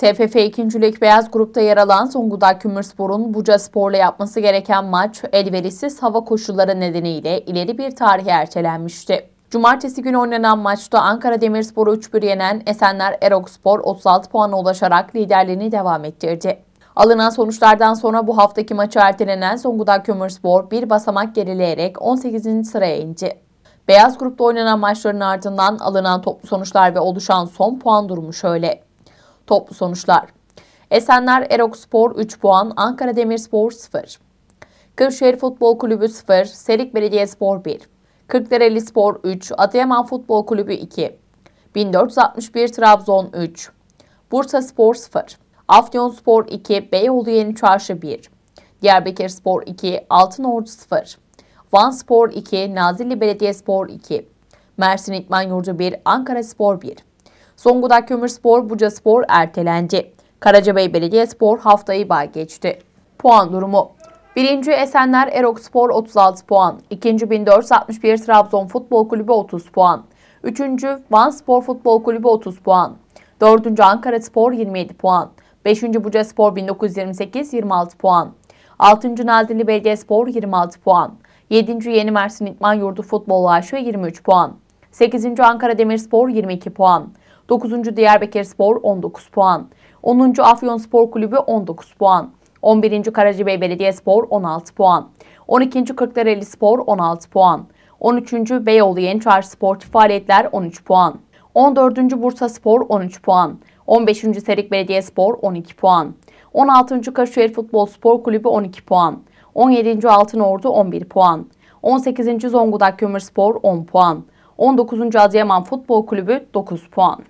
TFF 2. Lig Beyaz Grup'ta yer alan Zonguldak Kümürspor'un Buca Spor'la yapması gereken maç elverişsiz hava koşulları nedeniyle ileri bir tarihe ertelenmişti. Cumartesi günü oynanan maçta Ankara Demirspor'u 3-1 yenen Esenler Erokspor 36 puana ulaşarak liderliğini devam ettirdi. Alınan sonuçlardan sonra bu haftaki maçı ertelenen Zonguldak Kömürspor bir basamak gerileyerek 18. sıraya indi. Beyaz grupta oynanan maçların ardından alınan toplu sonuçlar ve oluşan son puan durumu şöyle. Toplu sonuçlar. Esenler Erokspor 3 puan, Ankara Demirspor 0. Kırşehir Futbol Kulübü 0, Serik Belediyespor 1. Kırklareli Spor 3, Adıyaman Futbol Kulübü 2. 1461 Trabzon 3. Bursa Spor 0. Afyon Spor 2, Beyoğlu Yeni Çarşı 1. Diyarbakır Spor 2, Altınordu 0. Van Spor 2, Nazilli Belediyespor 2. Mersin İtman Yurdu 1, Ankara Spor 1. Zonguldak Kömürspor, Buca Spor ertelendi. Karacabey Belediyespor haftayı bay geçti. Puan durumu 1. Esenler Erokspor 36 puan, 2. 1461 Trabzon Futbol Kulübü 30 puan, 3. Van Spor Futbol Kulübü 30 puan, 4. Ankara Spor 27 puan, 5. Buca Spor 1928 26 puan, 6. Nazilli Belediyespor 26 puan, 7. Yeni Mersin İtman Yurdu Futbol AŞ 23 puan, 8. Ankara Demirspor 22 puan, 9. Diyarbakır Spor 19 puan. 10. Afyon Spor Kulübü 19 puan. 11. Karacabey Belediye Spor 16 puan. 12. Kırklareli Spor 16 puan. 13. Beyoğlu Yeniçar Sportif Faaliyetler 13 puan. 14. Bursa Spor 13 puan. 15. Serik Belediye Spor 12 puan. 16. Kaşşehir Futbol Spor Kulübü 12 puan. 17. Altın Ordu 11 puan. 18. Zonguldak Kömür Spor 10 puan. 19. Adıyaman Futbol Kulübü 9 puan.